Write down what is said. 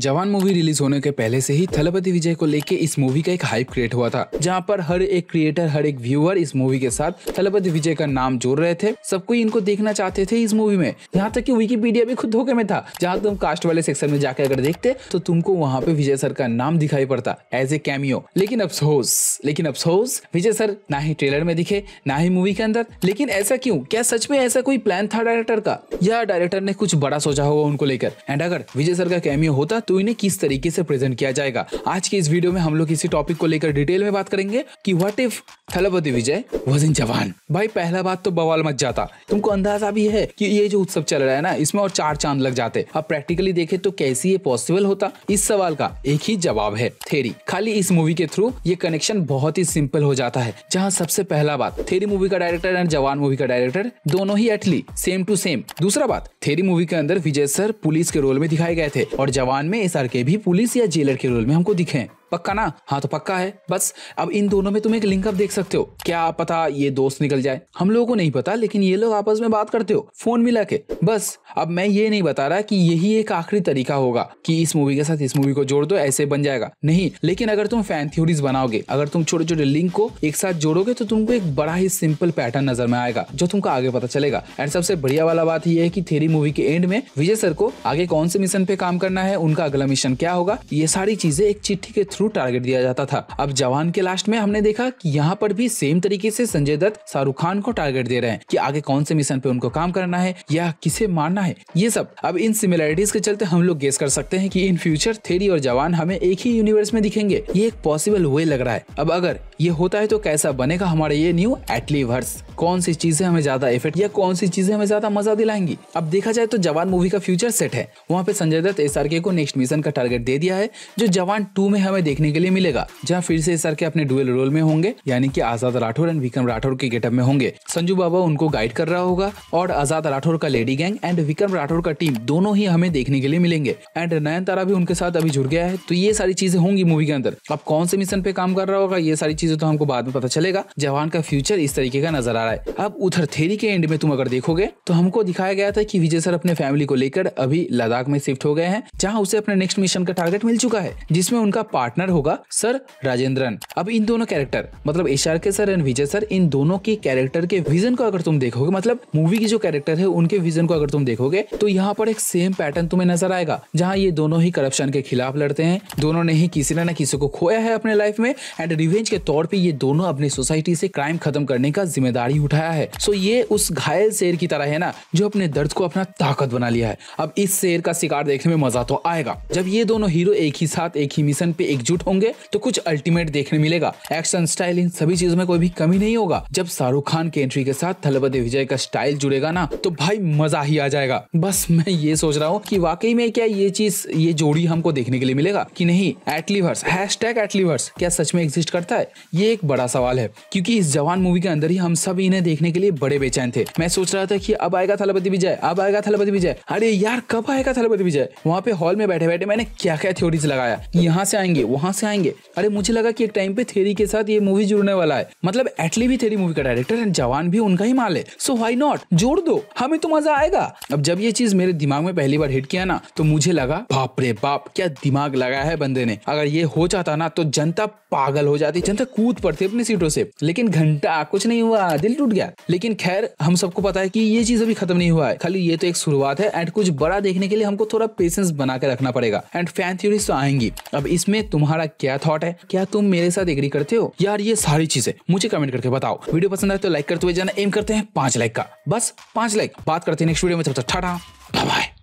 जवान movie release होने के पहले से ही थलपति विजय को लेके इस मूवी का एक हाइप क्रिएट हुआ था जहां पर हर एक क्रिएटर हर एक व्यूअर इस मूवी के साथ थलपति विजय का नाम जोड़ रहे थे सब कोई इनको देखना चाहते थे इस मूवी में यहाँ तक कि विकीपीडिया भी खुद धोखे में था जहाँ तुम कास्ट वाले सेक्शन में जाकर अगर देखते तो तुमको वहाँ पे विजय सर का नाम दिखाई पड़ता एज ए कैमियो लेकिन अफसोस लेकिन अफसोस विजय सर ना ही ट्रेलर में दिखे ना ही मूवी के अंदर लेकिन ऐसा क्यूँ क्या सच में ऐसा कोई प्लान था डायरेक्टर का या डायरेक्टर ने कुछ बड़ा सोचा होगा उनको लेकर एंड अगर विजय सर का कैमियो हो होता तो इन्हें किस तरीके से प्रेजेंट किया जाएगा आज के इस वीडियो में हम लोग इसी टॉपिक को लेकर डिटेल में बात करेंगे कि व्हाट इफ थलपति विजय वजन जवान भाई पहला बात तो बवाल मच जाता तुमको अंदाजा भी है कि ये जो उत्सव चल रहा है ना इसमें और चार चांद लग जाते अब प्रैक्टिकली देखे तो कैसी ये पॉसिबल होता इस सवाल का एक ही जवाब है थेरी खाली इस मूवी के थ्रू ये कनेक्शन बहुत ही सिंपल हो जाता है जहाँ सबसे पहला बात थेरी मूवी का डायरेक्टर एंड जवान मूवी का डायरेक्टर दोनों ही एटली सेम टू सेम दूसरा बात थेरी मूवी के अंदर विजय सर पुलिस के रोल में दिखाए गए थे और जवान में एस भी पुलिस या जेलर के रोल में हमको दिखे पक्का ना हाँ तो पक्का है बस अब इन दोनों में तुम एक लिंकअप देख सकते हो क्या पता ये दोस्त निकल जाए हम लोगों को नहीं पता लेकिन ये लोग आपस में बात करते हो फोन मिला के बस अब मैं ये नहीं बता रहा कि यही एक आखिरी तरीका होगा कि इस मूवी के साथ इस मूवी को जोड़ दो ऐसे बन जाएगा नहीं लेकिन अगर तुम फैन थ्योरीज बनाओगे अगर तुम छोटे छोटे लिंक को एक साथ जोड़ोगे तो तुमको एक बड़ा ही सिंपल पैटर्न नजर में आएगा जो तुमको आगे पता चलेगा एंड सबसे बढ़िया वाला बात यह है की थेरी मूवी के एंड में विजय सर को आगे कौन से मिशन पे काम करना है उनका अगला मिशन क्या होगा ये सारी चीजें एक चिट्ठी के थ्रू टारगेट दिया जाता था अब जवान के लास्ट में हमने देखा कि यहाँ पर भी सेम तरीके से संजय दत्त शाहरुख खान को टारगेट दे रहे हैं कि आगे कौन से मिशन पे उनको काम करना है या किसे मारना है ये सब अब इन सिमिलैरिटीज के चलते हम लोग गेस कर सकते हैं की इन फ्यूचर थेरी और जवान हमें एक ही यूनिवर्स में दिखेंगे ये एक पॉसिबल वे लग रहा है अब अगर ये होता है तो कैसा बनेगा हमारा ये न्यू एटलीवर्स कौन सी चीजें हमें ज्यादा इफेक्ट या कौन सी चीजें हमें ज्यादा मजा दिलाएंगी अब देखा जाए तो जवान मूवी का फ्यूचर सेट है वहाँ पे संजय दत्त एस को नेक्स्ट मिशन का टारगेट दे दिया है जो जवान टू में हमें देखने के लिए मिलेगा जहाँ फिर से एस अपने डुअल रोल में होंगे यानी कि आजाद राठौर एंड विक्रम राठौर के गेटअप में होंगे संजू बाबा उनको गाइड कर रहा होगा और आजाद राठौर का lady gang and Vikram Rathore का टीम दोनों ही हमें देखने के लिए मिलेंगे एंड नयन तारा भी उनके साथ अभी जुड़ गया है तो ये सारी चीजें होंगी मूवी के अंदर अब कौन से मिशन पे काम कर रहा होगा ये सारी चीजें तो हमको बाद में पता चलेगा जवान का फ्यूचर इस तरीके का नजर आ रहा है अब उधर थेरी के एंड में तुम अगर देखोगे तो हमको दिखाया गया था की विजय सर अपने फैमिली को लेकर अभी लद्दाख में शिफ्ट हो गए हैं जहाँ उसे अपने नेक्स्ट मिशन का टारगेट मिल चुका है जिसमे उनका पार्टनर होगा सर राजेंद्रन अब इन दोनों कैरेक्टर मतलब S K sir and Vijay sir इन दोनों के कैरेक्टर के विजन को अगर तुम देखोगे मतलब मूवी की जो कैरेक्टर है उनके विजन को अगर तुम देखोगे तो यहाँ पर एक सेम पैटर्न तुम्हें नजर आएगा जहाँ ये दोनों ही करप्शन के खिलाफ लड़ते हैं दोनों ने ही किसी न किसी को खोया है अपने लाइफ में एंड रिवेंज के तौर तौर पे ये दोनों अपनी सोसाइटी से क्राइम खत्म करने का जिम्मेदारी उठाया है सो ये उस घायल शेर की तरह है ना जो अपने दर्द को अपना ताकत बना लिया है अब इस शेर का शिकार देखने में मजा तो आएगा जब ये दोनों हीरो एक ही साथ एक ही मिशन पे एकजुट होंगे तो कुछ अल्टीमेट देखने मिलेगा एक्शन स्टाइल इन सभी चीजों में कोई भी कमी नहीं होगा जब शाहरुख खान के एंट्री के साथ थलपति विजय का स्टाइल जुड़ेगा ना तो भाई मजा ही आ जाएगा बस मैं ये सोच रहा हूँ की वाकई में क्या ये चीज ये जोड़ी हमको देखने के लिए मिलेगा की नहीं एटलीवर्स हैश टैग एटलीवर्स क्या सच में एग्जिस्ट करता है ये एक बड़ा सवाल है क्योंकि इस जवान मूवी के अंदर ही हम सब इन्हें देखने के लिए बड़े बेचैन थे मैं सोच रहा था कि अब आएगा थलपति विजय अब आएगा थलपति विजय अरे यार कब आएगा थलपति विजय वहाँ पे हॉल में बैठे बैठे मैंने क्या क्या थ्योरीज लगाया यहाँ से आएंगे वहाँ से आएंगे अरे मुझे लगा की एक टाइम पे थेरी के साथ ये मूवी जुड़ने वाला है मतलब एटली भी थेरी मूवी का डायरेक्टर एंड जवान भी उनका ही माल है सो वाई नॉट जोड़ दो हमें तो मजा आएगा अब जब ये चीज मेरे दिमाग में पहली बार हिट किया ना तो मुझे लगा बाप रे बाप क्या दिमाग लगाया है बंदे ने अगर ये हो जाता ना तो जनता पागल हो जाती जनता कूद पड़ते अपनी सीटों से लेकिन घंटा कुछ नहीं हुआ दिल टूट गया लेकिन खैर हम सबको पता है कि ये चीज अभी खत्म नहीं हुआ है खाली ये तो एक शुरुआत है एंड कुछ बड़ा देखने के लिए हमको थोड़ा पेशेंस बना के रखना पड़ेगा एंड फैन थ्योरी तो आएंगी अब इसमें तुम्हारा क्या थॉट है क्या तुम मेरे साथ एग्री करते हो यार ये सारी चीजें मुझे कमेंट करके बताओ वीडियो पसंद आए तो लाइक करते हुए जाना एम करते हैं पांच लाइक का बस पांच लाइक बात करते हैं नेक्स्ट वीडियो में तब तक टाटा बाय